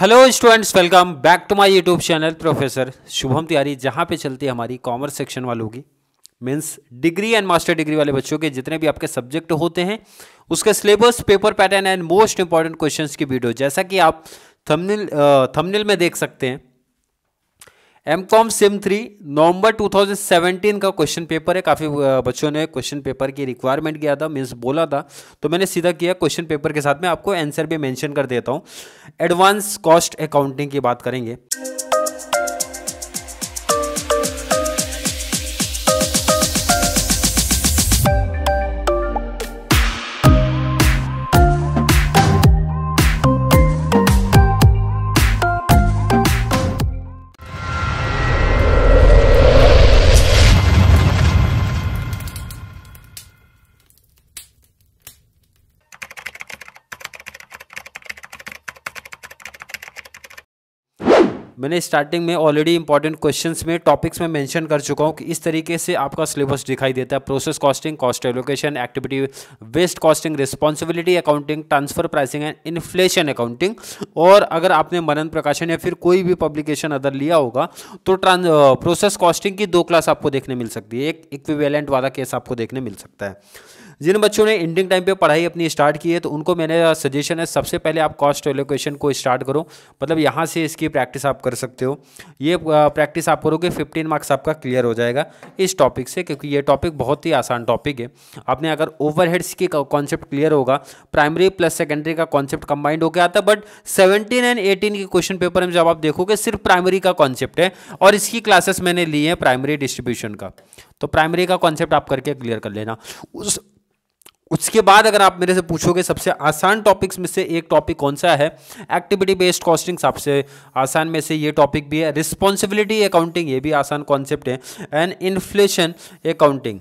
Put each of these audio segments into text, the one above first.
hello students welcome back to my YouTube channel professor Shubham Tiwari जहाँ पे चलती है हमारी कॉमर्स सेक्शन वालों की means degree and master degree वाले बच्चों के जितने भी आपके सब्जेक्ट होते हैं उसके syllabus paper pattern and most important questions की वीडियो जैसा कि आप थमनिल थमनिल में देख सकते हैं M com sem three November 2017 का क्वेश्चन पेपर है काफ़ी बच्चों ने क्वेश्चन पेपर की रिक्वायरमेंट किया था मीन्स बोला था तो मैंने सीधा किया क्वेश्चन पेपर के साथ में आपको आंसर भी मेंशन कर देता हूँ एडवांस कॉस्ट अकाउंटिंग की बात करेंगे मैंने स्टार्टिंग में ऑलरेडी इंपॉर्टेंट क्वेश्चन में टॉपिक्स में मैंशन कर चुका हूँ कि इस तरीके से आपका सिलेबस दिखाई देता है process costing cost allocation activity based costing responsibility accounting transfer pricing and inflation accounting और अगर आपने मनन प्रकाशन या फिर कोई भी पब्लिकेशन अदर लिया होगा तो प्रोसेस कॉस्टिंग की दो क्लास आपको देखने मिल सकती है एक इक्विवेलेंट वाला केस आपको देखने मिल सकता है जिन बच्चों ने इंडिंग टाइम पे पढ़ाई अपनी स्टार्ट की है तो उनको मेरा सजेशन है सबसे पहले आप कॉस्ट एलोकेशन को स्टार्ट करो मतलब यहाँ से इसकी प्रैक्टिस आप कर सकते हो ये प्रैक्टिस आप करोगे 15 मार्क्स आपका क्लियर हो जाएगा इस टॉपिक से क्योंकि ये टॉपिक बहुत ही आसान टॉपिक है आपने अगर ओवरहेड्स की कॉन्सेप्ट क्लियर होगा प्राइमरी प्लस सेकेंडरी का कॉन्सेप्ट कंबाइंड होकर आता बट सेवनटीन एंड एटीन के क्वेश्चन पेपर में जब आप देखोगे सिर्फ प्राइमरी का कॉन्सेप्ट है और इसकी क्लासेस मैंने ली है प्राइमरी डिस्ट्रीब्यूशन का तो प्राइमरी का कॉन्सेप्ट आप करके क्लियर कर लेना उस उसके बाद अगर आप मेरे से पूछोगे सबसे आसान टॉपिक्स में से एक टॉपिक कौन सा है एक्टिविटी बेस्ड कॉस्टिंग सबसे आसान में से ये टॉपिक भी है रिस्पॉन्सिबिलिटी अकाउंटिंग ये भी आसान कॉन्सेप्ट है एंड इन्फ्लेशन अकाउंटिंग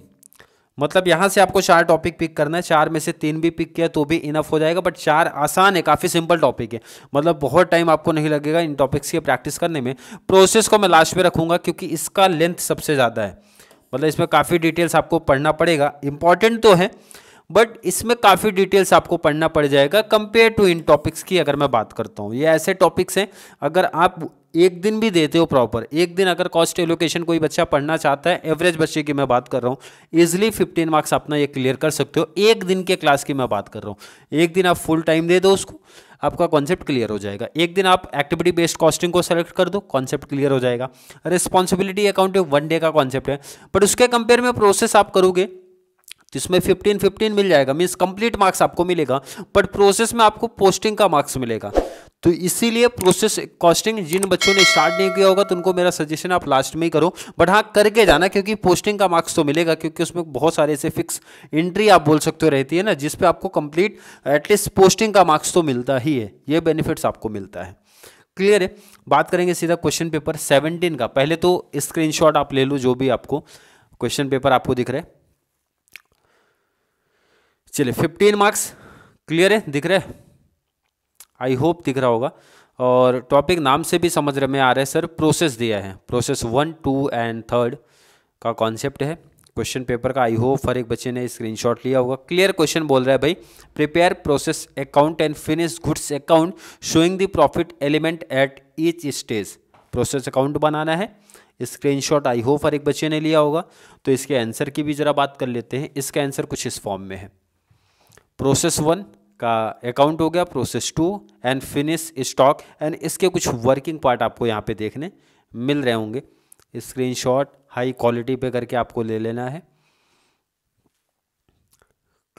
मतलब यहाँ से आपको चार टॉपिक पिक करना है चार में से तीन भी पिक किया तो भी इनफ हो जाएगा बट चार आसान है काफ़ी सिंपल टॉपिक है मतलब बहुत टाइम आपको नहीं लगेगा इन टॉपिक्स की प्रैक्टिस करने में प्रोसेस को मैं लास्ट में रखूँगा क्योंकि इसका लेंथ सबसे ज़्यादा है मतलब इसमें काफ़ी डिटेल्स आपको पढ़ना पड़ेगा इंपॉर्टेंट तो है बट इसमें काफ़ी डिटेल्स आपको पढ़ना पड़ जाएगा कंपेयर टू इन टॉपिक्स की अगर मैं बात करता हूँ ये ऐसे टॉपिक्स हैं अगर आप एक दिन भी देते हो प्रॉपर एक दिन अगर कॉस्ट एलोकेशन कोई बच्चा पढ़ना चाहता है एवरेज बच्चे की मैं बात कर रहा हूँ ईजिली फिफ्टीन मार्क्स अपना ये क्लियर कर सकते हो एक दिन के क्लास की मैं बात कर रहा हूँ एक दिन आप फुल टाइम दे दो उसको आपका कॉन्सेप्ट क्लियर हो जाएगा एक दिन आप एक्टिविटी बेस्ड कॉस्टिंग को सेलेक्ट कर दो कॉन्सेप्ट क्लियर हो जाएगा रिस्पॉन्सिबिलिटी अकाउंटिंग वन डे का कॉन्सेप्ट है बट उसके कंपेयर में प्रोसेस आप करोगे तो इसमें फिफ्टीन फिफ्टीन मिल जाएगा मीन्स कंप्लीट मार्क्स आपको मिलेगा बट प्रोसेस में आपको पोस्टिंग का मार्क्स मिलेगा तो इसीलिए प्रोसेस कॉस्टिंग जिन बच्चों ने स्टार्ट नहीं किया होगा तो उनको मेरा सजेशन आप लास्ट में ही करो बट हाँ करके जाना क्योंकि पोस्टिंग का मार्क्स तो मिलेगा क्योंकि उसमें बहुत सारे ऐसे फिक्स एंट्री आप बोल सकते हो रहती है ना जिसपे आपको कंप्लीट एटलीस्ट पोस्टिंग का मार्क्स तो मिलता ही है ये बेनिफिट्स आपको मिलता है क्लियर है बात करेंगे सीधा क्वेश्चन पेपर सेवनटीन का पहले तो स्क्रीन आप ले लो जो भी आपको क्वेश्चन पेपर आपको दिख रहा है चलिए फिफ्टीन मार्क्स क्लियर है दिख रहा है आई होप दिख रहा होगा और टॉपिक नाम से भी समझ रहे में आ रहे सर प्रोसेस दिया है process one two and third का कॉन्सेप्ट है क्वेश्चन पेपर का आई होप हर एक बच्चे ने स्क्रीनशॉट लिया होगा क्लियर क्वेश्चन बोल रहा है भाई prepare process account and finish goods account showing the profit element at each stage process account बनाना है स्क्रीनशॉट आई होप हर एक बच्चे ने लिया होगा तो इसके आंसर की भी ज़रा बात कर लेते हैं इसका आंसर कुछ इस फॉर्म में है प्रोसेस वन का अकाउंट हो गया process two and finish stock and इसके कुछ वर्किंग पार्ट आपको यहाँ पे देखने मिल रहे होंगे स्क्रीनशॉट हाई क्वालिटी पे करके आपको ले लेना है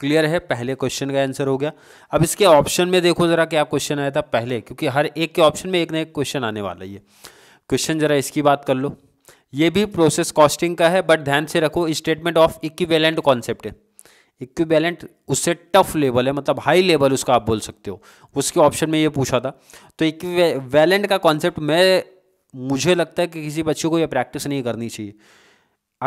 क्लियर है पहले क्वेश्चन का आंसर हो गया अब इसके ऑप्शन में देखो ज़रा क्या क्वेश्चन आया था पहले क्योंकि हर एक के ऑप्शन में एक ना एक क्वेश्चन आने वाला है क्वेश्चन ज़रा इसकी बात कर लो ये भी प्रोसेस कॉस्टिंग का है बट ध्यान से रखो स्टेटमेंट ऑफ इक्वेलेंट कॉन्सेप्ट है इक्विवेलेंट उससे टफ लेवल है मतलब हाई लेवल उसका आप बोल सकते हो उसके ऑप्शन में ये पूछा था तो इक्विवेलेंट का कॉन्सेप्ट मैं मुझे लगता है कि किसी बच्चे को ये प्रैक्टिस नहीं करनी चाहिए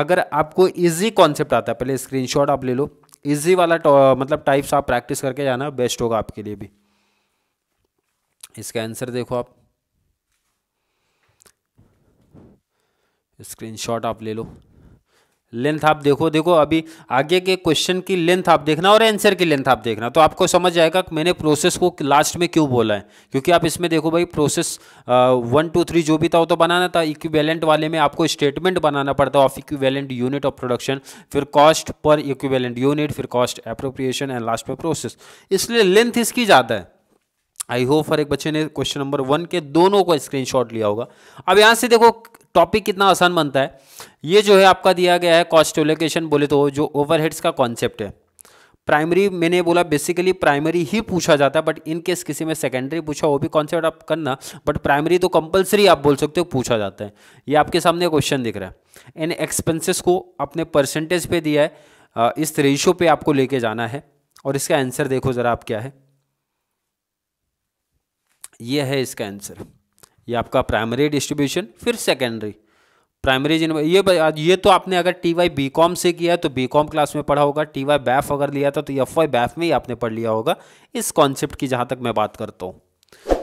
अगर आपको इजी कॉन्सेप्ट आता है पहले स्क्रीनशॉट आप ले लो इजी वाला मतलब टाइप्स आप प्रैक्टिस करके जाना बेस्ट होगा आपके लिए भी इसका आंसर देखो आप स्क्रीनशॉट आप ले लो लेंथ आप देखो देखो अभी आगे के क्वेश्चन की लेंथ आप देखना और आंसर की लेंथ आप देखना तो आपको समझ आएगा कि मैंने प्रोसेस को लास्ट में क्यों बोला है क्योंकि आप इसमें देखो भाई प्रोसेस वन टू थ्री जो भी था वो तो बनाना था इक्विवेलेंट वाले में आपको स्टेटमेंट बनाना पड़ता of equivalent unit of production फिर कॉस्ट पर इक्विवेलेंट यूनिट फिर कॉस्ट अप्रोप्रिएशन एंड लास्ट में प्रोसेस इसलिए लेंथ इसकी ज़्यादा है आई होप हर एक बच्चे ने क्वेश्चन नंबर वन के दोनों को स्क्रीनशॉट लिया होगा अब यहाँ से देखो टॉपिक कितना आसान बनता है ये जो है आपका दिया गया है कॉस्ट एलोकेशन बोले तो जो ओवरहेड्स का कॉन्सेप्ट है प्राइमरी मैंने बोला बेसिकली प्राइमरी ही पूछा जाता है बट इन केस किसी में सेकेंडरी पूछा वो भी कॉन्सेप्ट आप करना बट प्राइमरी तो कंपलसरी आप बोल सकते हो पूछा जाता है ये आपके सामने क्वेश्चन दिख रहा है इन एक्सपेंसेस को अपने परसेंटेज पे दिया है इस रेशियो पे आपको लेके जाना है और इसका आंसर देखो ज़रा आप क्या है यह है इसका आंसर ये आपका प्राइमरी डिस्ट्रीब्यूशन फिर सेकेंडरी प्राइमरी जिन ये ये तो आपने अगर टी वाई बी कॉम से किया तो बी कॉम क्लास में पढ़ा होगा टी वाई बैफ अगर लिया था तो एफ वाई बैफ में ही आपने पढ़ लिया होगा इस कॉन्सेप्ट की जहाँ तक मैं बात करता हूँ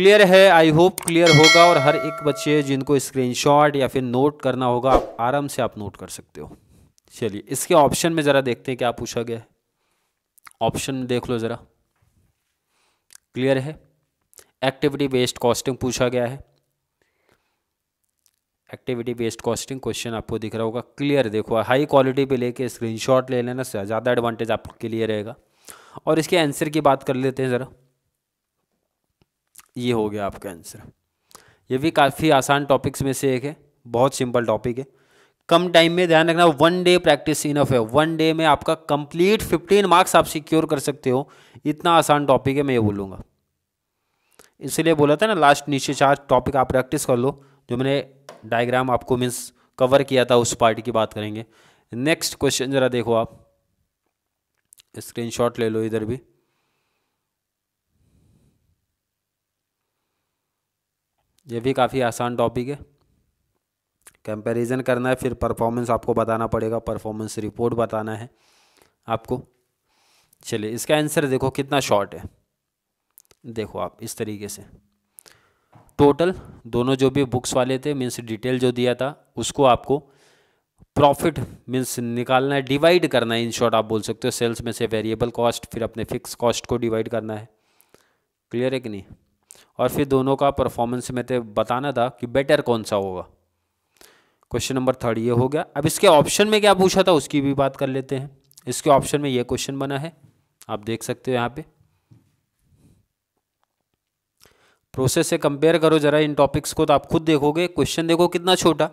क्लियर है आई होप क्लियर होगा और हर एक बच्चे जिनको स्क्रीनशॉट या फिर नोट करना होगा आप आराम से आप नोट कर सकते हो चलिए इसके ऑप्शन में ज़रा देखते हैं क्या पूछा गया है ऑप्शन देख लो ज़रा क्लियर है एक्टिविटी बेस्ड कॉस्टिंग पूछा गया है एक्टिविटी बेस्ड कॉस्टिंग क्वेश्चन आपको दिख रहा होगा क्लियर देखो हाई क्वालिटी पे लेके स्क्रीनशॉट ले लेना ज़्यादा एडवांटेज आपके लिए रहेगा और इसके आंसर की बात कर लेते हैं ज़रा ये हो गया आपका आंसर ये भी काफ़ी आसान टॉपिक्स में से एक है बहुत सिंपल टॉपिक है कम टाइम में ध्यान रखना वन डे प्रैक्टिस इनफ है वन डे में आपका कंप्लीट फिफ्टीन मार्क्स आप सिक्योर कर सकते हो इतना आसान टॉपिक है मैं ये बोलूँगा इसीलिए बोला था ना लास्ट नीचे चार टॉपिक आप प्रैक्टिस कर लो जो मैंने डायग्राम आपको मीन्स कवर किया था उस पार्ट की बात करेंगे नेक्स्ट क्वेश्चन ज़रा देखो आप स्क्रीनशॉट ले लो इधर भी ये भी काफ़ी आसान टॉपिक है कंपैरिजन करना है फिर परफॉर्मेंस आपको बताना पड़ेगा परफॉर्मेंस रिपोर्ट बताना है आपको चलिए इसका आंसर देखो कितना शॉर्ट है देखो आप इस तरीके से टोटल दोनों जो भी बुक्स वाले थे मीन्स डिटेल जो दिया था उसको आपको प्रॉफिट मीन्स निकालना है डिवाइड करना है इन शॉर्ट आप बोल सकते हो सेल्स में से वेरिएबल कॉस्ट फिर अपने फिक्स कॉस्ट को डिवाइड करना है क्लियर है कि नहीं और फिर दोनों का परफॉर्मेंस में तो बताना था कि बेटर कौन सा होगा क्वेश्चन नंबर थर्ड ये हो गया अब इसके ऑप्शन में क्या पूछा था उसकी भी बात कर लेते हैं इसके ऑप्शन में ये क्वेश्चन बना है आप देख सकते हो यहाँ पे प्रोसेस से कंपेयर करो जरा इन टॉपिक्स को तो आप खुद देखोगे क्वेश्चन देखो कितना छोटा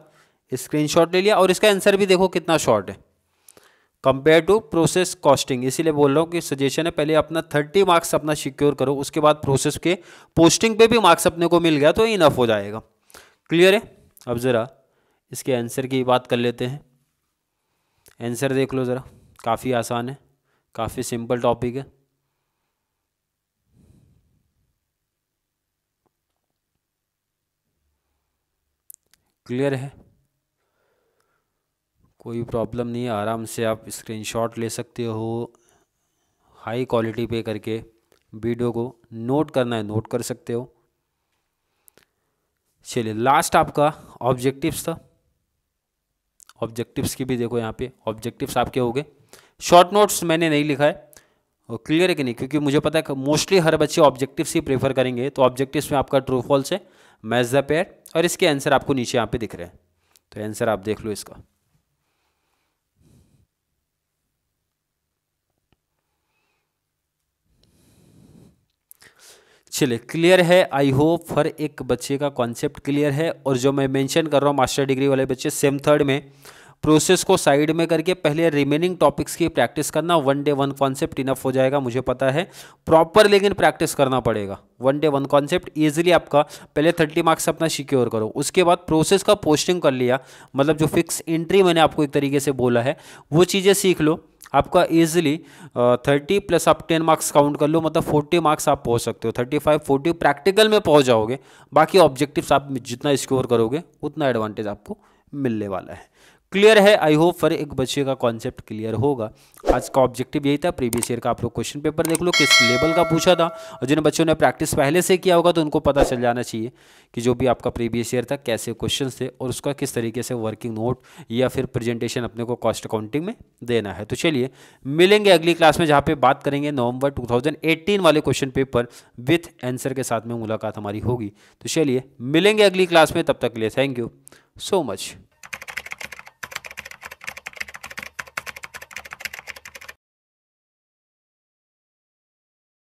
स्क्रीनशॉट ले लिया और इसका आंसर भी देखो कितना शॉर्ट है कंपेयर टू प्रोसेस कॉस्टिंग इसीलिए बोल रहा हूँ कि सजेशन है पहले अपना थर्टी मार्क्स अपना सिक्योर करो उसके बाद प्रोसेस के पोस्टिंग पे भी मार्क्स अपने को मिल गया तो इनफ हो जाएगा क्लियर है अब ज़रा इसके आंसर की बात कर लेते हैं आंसर देख लो ज़रा काफ़ी आसान है काफ़ी सिंपल टॉपिक है क्लियर है कोई प्रॉब्लम नहीं है आराम से आप स्क्रीनशॉट ले सकते हो हाई क्वालिटी पे करके वीडियो को नोट करना है नोट कर सकते हो चलिए लास्ट आपका ऑब्जेक्टिव्स था ऑब्जेक्टिव्स की भी देखो यहाँ पे ऑब्जेक्टिव्स आपके हो गए शॉर्ट नोट्स मैंने नहीं लिखा है और क्लियर है कि नहीं क्योंकि मुझे पता है मोस्टली हर बच्चे ऑब्जेक्टिव्स ही प्रेफर करेंगे तो ऑब्जेक्टिव्स में आपका ट्रू फॉल्स है मैच द पेयर और इसके आंसर आपको नीचे यहाँ पे दिख रहे हैं तो आंसर आप देख लो इसका चलिए क्लियर है आई होप हर एक बच्चे का कॉन्सेप्ट क्लियर है और जो मैं मेंशन कर रहा हूँ मास्टर डिग्री वाले बच्चे सेम थर्ड में प्रोसेस को साइड में करके पहले रिमेनिंग टॉपिक्स की प्रैक्टिस करना one day one concept enough हो जाएगा मुझे पता है प्रॉपर लेकिन प्रैक्टिस करना पड़ेगा one day one concept easily आपका पहले थर्टी मार्क्स अपना सिक्योर करो उसके बाद प्रोसेस का पोस्टिंग कर लिया मतलब जो फिक्स एंट्री मैंने आपको एक तरीके से बोला है वो चीज़ें सीख लो आपका ईजिली थर्टी प्लस आप टेन मार्क्स काउंट कर लो मतलब फोर्टी मार्क्स आप पहुंच सकते हो थर्टी फाइव फोर्टी प्रैक्टिकल में पहुंच जाओगे बाकी ऑब्जेक्टिव्स आप जितना स्कोर करोगे उतना एडवांटेज आपको मिलने वाला है क्लियर है आई होप फॉर एक बच्चे का कॉन्सेप्ट क्लियर होगा आज का ऑब्जेक्टिव यही था प्रीवियस ईयर का आप लोग क्वेश्चन पेपर देख लो किस लेवल का पूछा था और जिन बच्चों ने प्रैक्टिस पहले से किया होगा तो उनको पता चल जाना चाहिए कि जो भी आपका प्रीवियस ईयर था कैसे क्वेश्चन थे और उसका किस तरीके से वर्किंग नोट या फिर प्रेजेंटेशन अपने को कॉस्ट अकाउंटिंग में देना है तो चलिए मिलेंगे अगली क्लास में जहाँ पर बात करेंगे नवंबर टू वाले क्वेश्चन पेपर विथ एंसर के साथ में मुलाकात हमारी होगी तो चलिए मिलेंगे अगली क्लास में तब तक के लिए थैंक यू सो मच